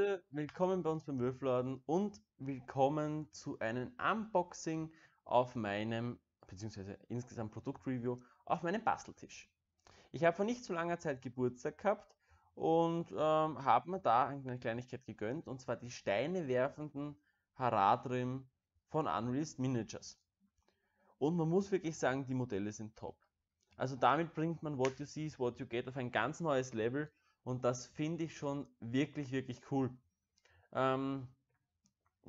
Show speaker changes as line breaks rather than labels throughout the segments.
Leute, willkommen bei uns beim Würfladen und willkommen zu einem Unboxing auf meinem, beziehungsweise insgesamt Produktreview auf meinem Basteltisch. Ich habe vor nicht so langer Zeit Geburtstag gehabt und ähm, habe mir da eine Kleinigkeit gegönnt und zwar die Steine werfenden Haradrim von Unrealist Miniatures. Und man muss wirklich sagen, die Modelle sind top. Also damit bringt man What You See is What You Get auf ein ganz neues Level und das finde ich schon wirklich, wirklich cool. Ähm,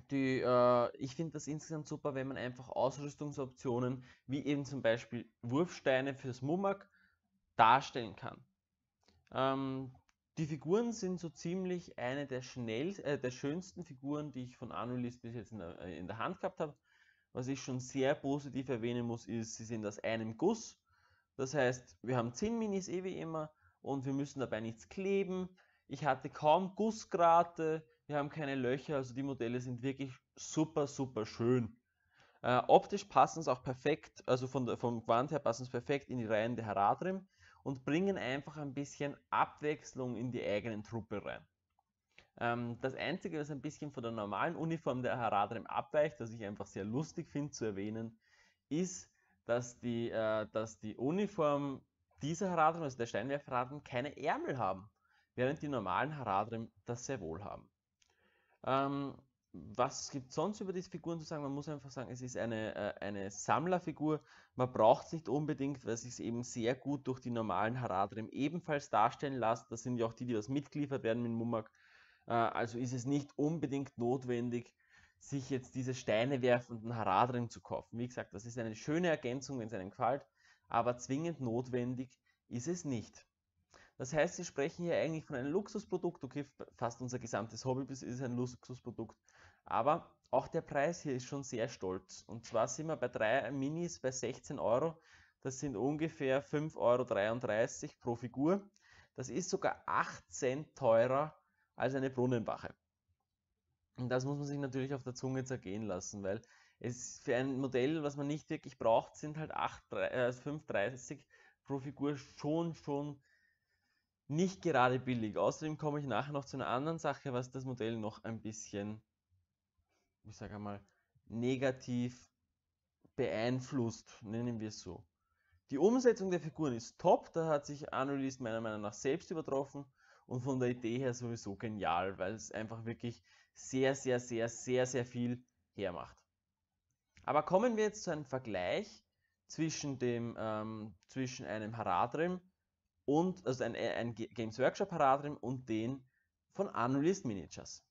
die, äh, ich finde das insgesamt super, wenn man einfach Ausrüstungsoptionen wie eben zum Beispiel Wurfsteine fürs Mumak darstellen kann. Ähm, die Figuren sind so ziemlich eine der, schnell, äh, der schönsten Figuren, die ich von Anulis bis jetzt in der, äh, in der Hand gehabt habe. Was ich schon sehr positiv erwähnen muss, ist, sie sind aus einem Guss. Das heißt, wir haben 10 Minis eh wie immer, und wir müssen dabei nichts kleben. Ich hatte kaum Gussgrate, wir haben keine Löcher, also die Modelle sind wirklich super, super schön. Äh, optisch passen es auch perfekt, also von der, vom Quant her passen es perfekt in die Reihen der Haradrim und bringen einfach ein bisschen Abwechslung in die eigenen Truppe rein. Ähm, das Einzige, was ein bisschen von der normalen Uniform der Haradrim abweicht, was ich einfach sehr lustig finde zu erwähnen, ist, dass die, äh, dass die Uniform diese Haradrim, also der Steinwerfer-Haradrim, keine Ärmel haben, während die normalen Haradrim das sehr wohl haben. Ähm, was gibt es sonst über diese Figuren zu sagen? Man muss einfach sagen, es ist eine, äh, eine Sammlerfigur. Man braucht es nicht unbedingt, weil es sich eben sehr gut durch die normalen Haradrim ebenfalls darstellen lässt. Das sind ja auch die, die was mitgeliefert werden mit Mumak. Äh, also ist es nicht unbedingt notwendig, sich jetzt diese Steine werfenden Haradrim zu kaufen. Wie gesagt, das ist eine schöne Ergänzung, wenn es einem gefällt aber zwingend notwendig ist es nicht. Das heißt, Sie sprechen hier eigentlich von einem Luxusprodukt. Okay, fast unser gesamtes Hobby ist ein Luxusprodukt. Aber auch der Preis hier ist schon sehr stolz. Und zwar sind wir bei drei Minis bei 16 Euro. Das sind ungefähr 5,33 Euro pro Figur. Das ist sogar 8 Cent teurer als eine Brunnenwache. Und das muss man sich natürlich auf der Zunge zergehen lassen, weil es für ein Modell, was man nicht wirklich braucht, sind halt 8, äh, also pro Figur schon, schon nicht gerade billig. Außerdem komme ich nachher noch zu einer anderen Sache, was das Modell noch ein bisschen, ich sage mal, negativ beeinflusst, nennen wir es so. Die Umsetzung der Figuren ist top, da hat sich Unreleased meiner Meinung nach selbst übertroffen und von der Idee her sowieso genial, weil es einfach wirklich sehr, sehr, sehr, sehr, sehr viel hermacht. Aber kommen wir jetzt zu einem Vergleich zwischen, dem, ähm, zwischen einem Haradrim und, also ein, ein Games Workshop Haradrim und den von Unreleased Miniatures.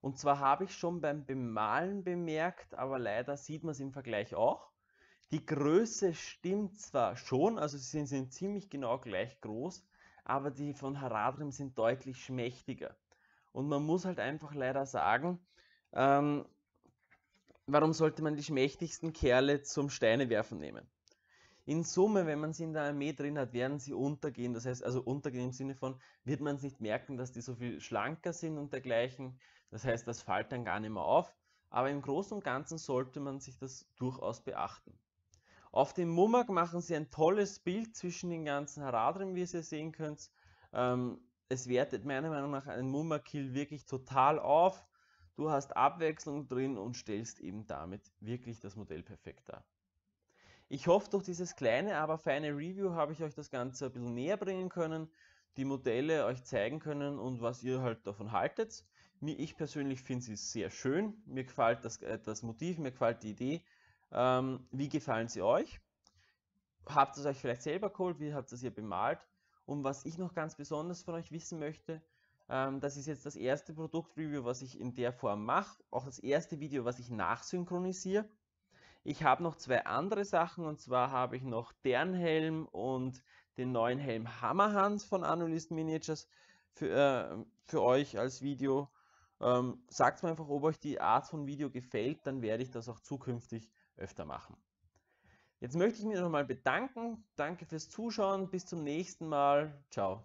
Und zwar habe ich schon beim Bemalen bemerkt, aber leider sieht man es im Vergleich auch. Die Größe stimmt zwar schon, also sie sind, sind ziemlich genau gleich groß, aber die von Haradrim sind deutlich schmächtiger. Und man muss halt einfach leider sagen, ähm, warum sollte man die schmächtigsten Kerle zum Steinewerfen nehmen? In Summe, wenn man sie in der Armee drin hat, werden sie untergehen. Das heißt, also untergehen im Sinne von, wird man es nicht merken, dass die so viel schlanker sind und dergleichen. Das heißt, das fällt dann gar nicht mehr auf. Aber im Großen und Ganzen sollte man sich das durchaus beachten. Auf dem Mummak machen sie ein tolles Bild zwischen den ganzen Haradrim, wie ihr sehen könnt. Ähm, es wertet meiner Meinung nach einen Mummak-Kill wirklich total auf. Du hast Abwechslung drin und stellst eben damit wirklich das Modell perfekt dar. Ich hoffe, durch dieses kleine, aber feine Review habe ich euch das Ganze ein bisschen näher bringen können, die Modelle euch zeigen können und was ihr halt davon haltet. Ich persönlich finde sie sehr schön. Mir gefällt das, äh, das Motiv, mir gefällt die Idee. Ähm, wie gefallen sie euch? Habt ihr es euch vielleicht selber geholt? Wie habt ihr es ihr bemalt? Und was ich noch ganz besonders von euch wissen möchte, ähm, das ist jetzt das erste Produktreview, was ich in der Form mache. Auch das erste Video, was ich nachsynchronisiere. Ich habe noch zwei andere Sachen und zwar habe ich noch deren Helm und den neuen Helm Hammerhans von Analyst Miniatures für, äh, für euch als Video. Ähm, sagt mir einfach, ob euch die Art von Video gefällt, dann werde ich das auch zukünftig öfter machen. Jetzt möchte ich mich nochmal bedanken. Danke fürs Zuschauen. Bis zum nächsten Mal. Ciao.